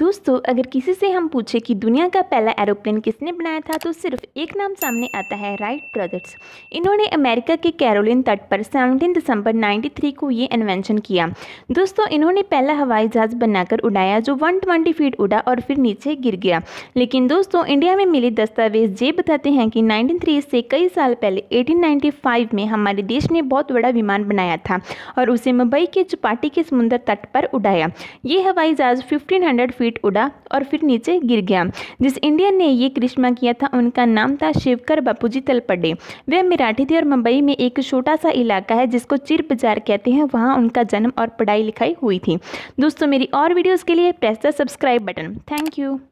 दोस्तों अगर किसी से हम पूछे कि दुनिया का पहला एरोप्लेन किसने बनाया था तो सिर्फ एक नाम सामने आता है राइट ब्रदर्स इन्होंने अमेरिका के कैरोलिन तट पर 17 दिसंबर 93 को ये इन्वेंशन किया दोस्तों इन्होंने पहला हवाई जहाज़ बनाकर उड़ाया जो 120 फीट उड़ा और फिर नीचे गिर गया लेकिन दोस्तों इंडिया में मिले दस्तावेज ये बताते हैं कि नाइनटीन से कई साल पहले एटीन में हमारे देश ने बहुत बड़ा विमान बनाया था और उसे मुंबई के चुपाटी के समुद्र तट पर उड़ाया ये हवाई जहाज़ फिफ्टीन फीट उड़ा और फिर नीचे गिर गया जिस इंडियन ने ये करिश्मा किया था उनका नाम था शिवकर बापूजी तलपडे वे मराठी थे और मुंबई में एक छोटा सा इलाका है जिसको चिर बाजार कहते हैं वहाँ उनका जन्म और पढ़ाई लिखाई हुई थी दोस्तों मेरी और वीडियोज़ के लिए press the subscribe button thank you